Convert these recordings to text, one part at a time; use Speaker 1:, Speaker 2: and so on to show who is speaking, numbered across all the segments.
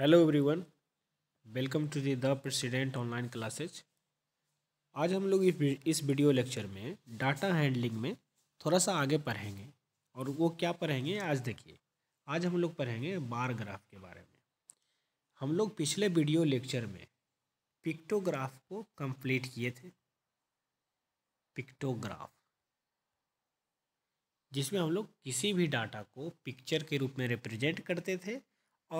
Speaker 1: hello everyone welcome to the the president online classes आज हम लोग इस वीडियो लेक्चर में डाटा हैंडलिंग में थोड़ा सा आगे पढ़ेंगे और वो क्या पढ़ेंगे आज देखिए आज हम लोग पढ़ेंगे बार ग्राफ के बारे में हम लोग पिछले वीडियो लेक्चर में पिक्टोग्राफ को कंप्लीट किए थे पिक्टोग्राफ जिसमें हम लोग किसी भी डाटा को पिक्चर के रूप में रिप्रेजेंट करते थे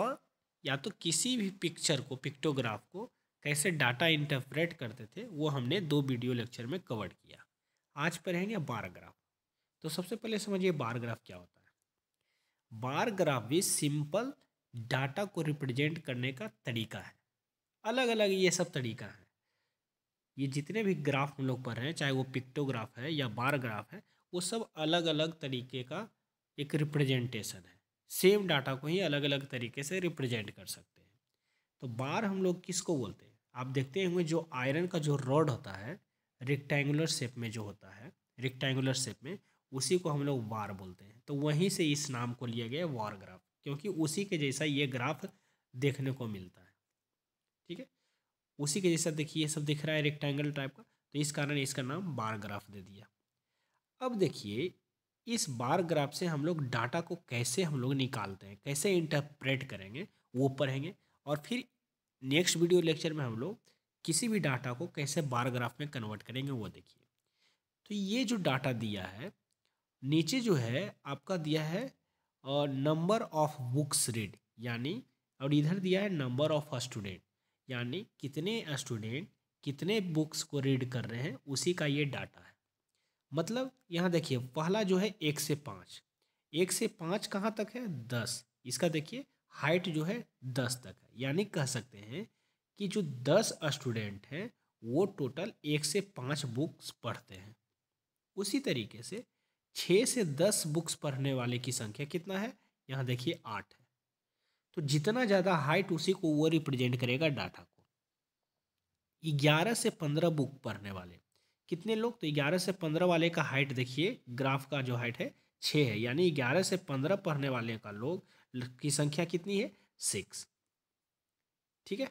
Speaker 1: और या तो किसी भी पिक्चर को पिक्टोग्राफ को कैसे डाटा इंटरप्रेट करते थे वो हमने दो वीडियो लेक्चर में कवर किया आज पढ़ेंगे बार बारग्राफ तो सबसे पहले समझिए बारग्राफ क्या होता है बारग्राफ भी सिंपल डाटा को रिप्रेजेंट करने का तरीका है अलग अलग ये सब तरीका है ये जितने भी ग्राफ हम लोग पढ़ रहे हैं चाहे वो पिक्टोग्राफ है या बारग्राफ है वो सब अलग अलग तरीके का एक रिप्रेजेंटेशन है सेम डाटा को ही अलग अलग तरीके से रिप्रेजेंट कर सकते हैं तो बार हम लोग किसको बोलते हैं आप देखते होंगे जो आयरन का जो रॉड होता है रेक्टेंगुलर शेप में जो होता है रेक्टेंगुलर शेप में उसी को हम लोग बार बोलते हैं तो वहीं से इस नाम को लिया गया वार ग्राफ क्योंकि उसी के जैसा ये ग्राफ देखने को मिलता है ठीक है उसी के जैसा देखिए सब दिख रहा है रेक्टेंगल टाइप का तो इस कारण इसका नाम बार ग्राफ दे दिया अब देखिए इस बार ग्राफ से हम लोग डाटा को कैसे हम लोग निकालते हैं कैसे इंटरप्रेट करेंगे वो पढ़ेंगे और फिर नेक्स्ट वीडियो लेक्चर में हम लोग किसी भी डाटा को कैसे बार ग्राफ में कन्वर्ट करेंगे वो देखिए तो ये जो डाटा दिया है नीचे जो है आपका दिया है नंबर ऑफ बुक्स रीड यानी और इधर दिया है नंबर ऑफ स्टूडेंट यानी कितने स्टूडेंट कितने बुक्स को रीड कर रहे हैं उसी का ये डाटा है मतलब यहाँ देखिए पहला जो है एक से पाँच एक से पाँच कहाँ तक है दस इसका देखिए हाइट जो है दस तक है यानी कह सकते हैं कि जो दस स्टूडेंट हैं वो टोटल एक से पाँच बुक्स पढ़ते हैं उसी तरीके से छः से दस बुक्स पढ़ने वाले की संख्या कितना है यहाँ देखिए आठ है तो जितना ज़्यादा हाइट उसी को वो रिप्रेजेंट करेगा डाटा को ग्यारह से पंद्रह बुक पढ़ने वाले कितने लोग तो ग्यारह से पंद्रह वाले का हाइट देखिए ग्राफ का जो हाइट है छः है यानी ग्यारह से पंद्रह पढ़ने वाले का लोग की संख्या कितनी है सिक्स ठीक है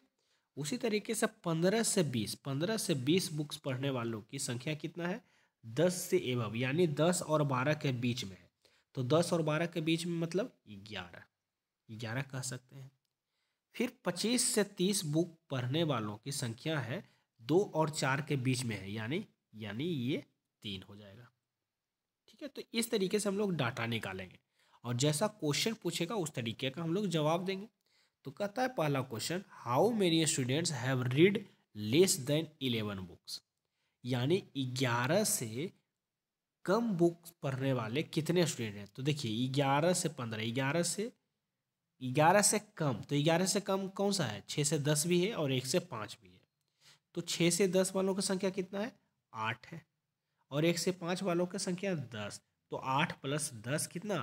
Speaker 1: उसी तरीके से पंद्रह से बीस पंद्रह से बीस बुक्स पढ़ने वालों की संख्या कितना है दस से एवब यानी दस और बारह के बीच में है तो दस और बारह के बीच में मतलब ग्यारह ग्यारह कह सकते हैं फिर पच्चीस से तीस बुक पढ़ने वालों की संख्या है दो और चार के बीच में है यानी यानी ये तीन हो जाएगा ठीक है तो इस तरीके से हम लोग डाटा निकालेंगे और जैसा क्वेश्चन पूछेगा उस तरीके का हम लोग जवाब देंगे तो कहता है पहला question how many students have read less than eleven books यानी ग्यारह से कम बुक्स पढ़ने वाले कितने स्टूडेंट हैं तो देखिए ग्यारह से पंद्रह ग्यारह से ग्यारह से कम तो ग्यारह से कम कौन सा है छः से दस भी है और एक से पाँच भी है तो छः से दस वालों की संख्या कितना है आठ है और एक से पाँच वालों की संख्या दस तो आठ प्लस दस कितना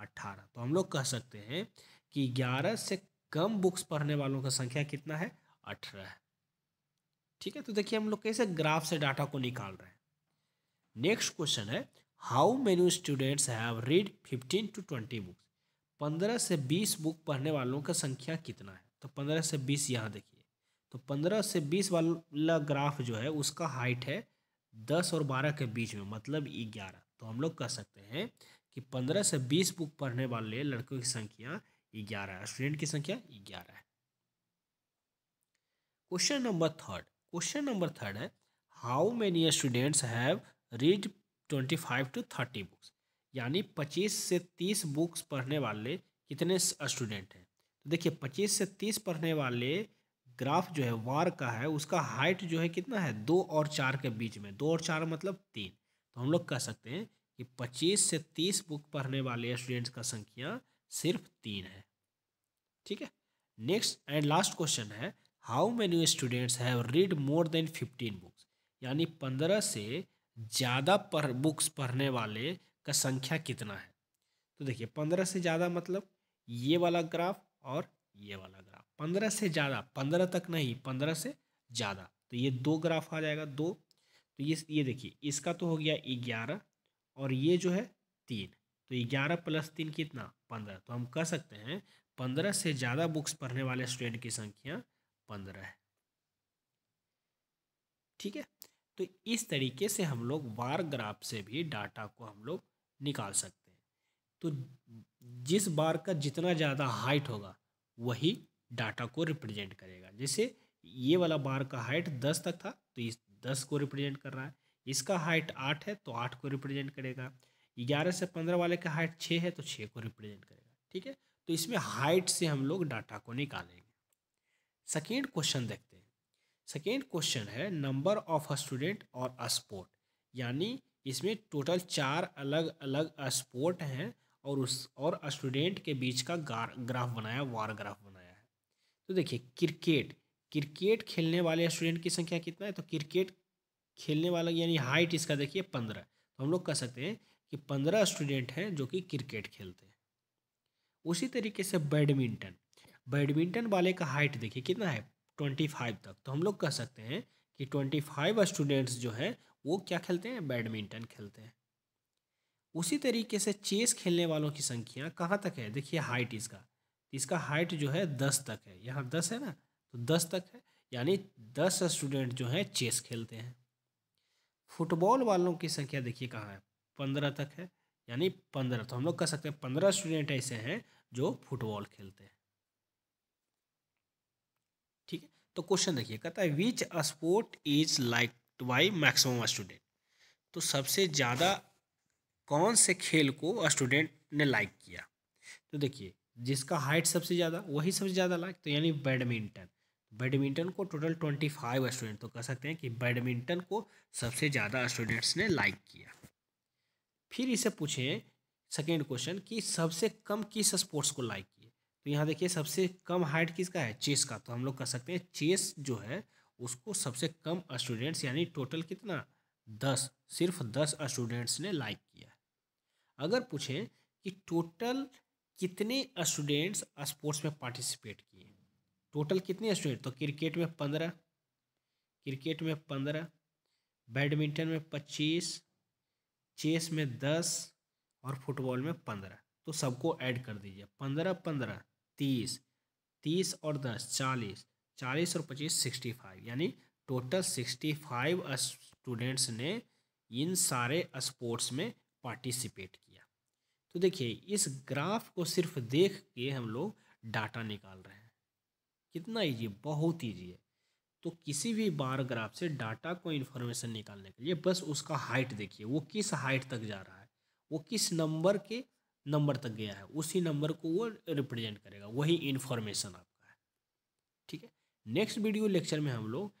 Speaker 1: अट्ठारह तो हम लोग कह सकते हैं कि ग्यारह से कम बुक्स पढ़ने वालों का संख्या कितना है अठारह है ठीक है तो देखिए हम लोग कैसे ग्राफ से डाटा को निकाल रहे हैं नेक्स्ट क्वेश्चन है how many students have read fifteen to twenty books पंद्रह से बीस बुक पढ़ने वालों का संख्या कितना है तो पंद्रह से बीस यहाँ देखिए तो पंद्रह से बीस वाला ग्राफ जो है उसका हाइट है दस और बारह के बीच में मतलब ग्यारह तो हम लोग कह सकते हैं कि पंद्रह से बीस बुक पढ़ने वाले लड़कों की संख्या ग्यारह है स्टूडेंट की संख्या ग्यारह है question number third question number third है how many students have read twenty five to thirty books यानी पच्चीस से तीस बुक्स पढ़ने वाले कितने स्टूडेंट हैं तो देखिए पच्चीस से तीस पढ़ने वाले ग्राफ जो है वार का है उसका हाइट जो है कितना है दो और चार के बीच में दो और चार मतलब तीन तो हम लोग कह सकते हैं कि पच्चीस से तीस बुक पढ़ने वाले स्टूडेंट्स का संख्या सिर्फ तीन है ठीक है नेक्स्ट एंड लास्ट क्वेश्चन है how many students have read more than fifteen books यानी पंद्रह से ज़्यादा पर बुक्स पढ़ने वाले का संख्या कितना है तो देखिए पंद्रह से ज़्यादा मतलब ये वाला ग्राफ और ये वाला ग्राफ पंद्रह से ज़्यादा पंद्रह तक नहीं पंद्रह से ज़्यादा तो ये दो ग्राफ आ जाएगा दो तो ये ये देखिए इसका तो हो गया ग्यारह और ये जो है तीन तो ग्यारह प्लस तीन कितना पंद्रह तो हम कह सकते हैं पंद्रह से ज़्यादा बुक्स पढ़ने वाले स्टूडेंट की संख्या पंद्रह है ठीक है तो इस तरीके से हम लोग बार ग्राफ से भी डाटा को हम लोग निकाल सकते हैं तो जिस बार का जितना ज़्यादा हाइट होगा वही डाटा को रिप्रेजेंट करेगा जैसे ये वाला बार का हाइट दस तक था तो इस दस को रिप्रेजेंट कर रहा है इसका हाइट आठ है तो आठ को रिप्रेजेंट करेगा ग्यारह से पंद्रह वाले का हाइट छः है तो छः को रिप्रेजेंट करेगा ठीक है तो इसमें हाइट से हम लोग डाटा को निकालेंगे सेकेंड क्वेश्चन देखते हैं सेकेंड क्वेश्चन है नंबर ऑफ स्टूडेंट और स्पोर्ट यानी इसमें टोटल चार अलग अलग स्पोर्ट हैं और उस और स्टूडेंट के बीच का गार ग्राफ बनाया वार ग्राफ बनाया है तो देखिए क्रिकेट क्रिकेट खेलने वाले स्टूडेंट की संख्या कितना है तो क्रिकेट खेलने वाला यानी हाइट इसका देखिए पंद्रह तो हम लोग कह सकते हैं कि पंद्रह स्टूडेंट हैं जो कि क्रिकेट खेलते हैं उसी तरीके से बैडमिंटन बैडमिंटन वाले का हाइट देखिए कितना है ट्वेंटी फाइव तक तो हम लोग कह सकते हैं कि ट्वेंटी फाइव स्टूडेंट्स जो हैं वो क्या खेलते हैं बैडमिंटन खेलते हैं उसी तरीके से चेस खेलने वालों की संख्या कहाँ तक है देखिए हाइट इसका इसका हाइट जो है दस तक है यहाँ दस है ना तो दस तक है यानी दस स्टूडेंट जो है चेस खेलते हैं फुटबॉल वालों की संख्या देखिए कहाँ है पंद्रह तक है यानी पंद्रह तो हम लोग कह सकते हैं पंद्रह स्टूडेंट ऐसे हैं जो फुटबॉल खेलते हैं ठीक है तो क्वेश्चन देखिए कहता है which sport is like by maximum student तो सबसे ज़्यादा कौन से खेल को स्टूडेंट ने लाइक किया तो देखिए जिसका हाइट सबसे ज़्यादा वही सबसे ज़्यादा लाइक तो यानी बैडमिंटन बैडमिंटन को टोटल ट्वेंटी फाइव स्टूडेंट तो कह सकते हैं कि बैडमिंटन को सबसे ज़्यादा स्टूडेंट्स ने लाइक किया फिर इसे पूछें सेकेंड क्वेश्चन कि सबसे कम किस स्पोर्ट्स को लाइक किए तो यहाँ देखिए सबसे कम हाइट किसका है चेस का तो हम लोग कह सकते हैं चेस जो है उसको सबसे कम स्टूडेंट्स यानी टोटल कितना दस सिर्फ दस स्टूडेंट्स ने लाइक किया अगर पूछें कि टोटल कितने स्टूडेंट्स स्पोर्ट्स में पार्टिसिपेट किए टोटल कितने स्टूडेंट तो क्रिकेट में पंद्रह क्रिकेट में पंद्रह बैडमिंटन में पच्चीस चेस में दस और फुटबॉल में पंद्रह तो सबको ऐड कर दीजिए पंद्रह पंद्रह तीस तीस और दस चालीस चालीस और पच्चीस सिक्सटी फाइव यानी टोटल सिक्सटी फाइव स्टूडेंट्स ने इन सारे स्पोर्ट्स में पार्टिसिपेट तो देखिए इस ग्राफ को सिर्फ देख के हम लोग डाटा निकाल रहे हैं कितना ईजी बहुत ईजी है तो किसी भी बार ग्राफ से डाटा को इन्फॉर्मेशन निकालने के लिए बस उसका हाइट देखिए वो किस हाइट तक जा रहा है वो किस नंबर के नंबर तक गया है उसी नंबर को वो रिप्रेजेंट करेगा वही इन्फॉर्मेशन आपका है ठीक है नेक्स्ट वीडियो लेक्चर में हम लोग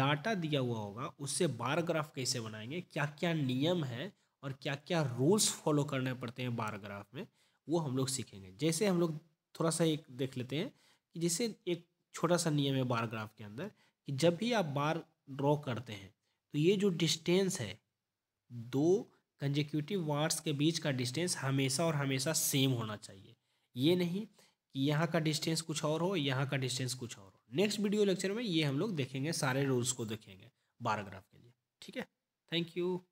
Speaker 1: डाटा दिया हुआ होगा उससे बार ग्राफ कैसे बनाएंगे क्या क्या नियम है और क्या क्या रूल्स फॉलो करने पड़ते हैं बारोग्राफ में वो हम लोग सीखेंगे जैसे हम लोग थोड़ा सा एक देख लेते हैं कि जैसे एक छोटा सा नियम है बारोग्राफ के अंदर कि जब भी आप बार ड्रॉ करते हैं तो ये जो डिस्टेंस है दो कंजेक्यूटिव वार्ड्स के बीच का डिस्टेंस हमेशा और हमेशा सेम होना चाहिए ये नहीं कि यहाँ का डिस्टेंस कुछ और हो यहाँ का डिस्टेंस कुछ और हो नेक्स्ट वीडियो लेक्चर में ये हम लोग देखेंगे सारे रूल्स को देखेंगे बारोग्राफ के लिए ठीक है थैंक यू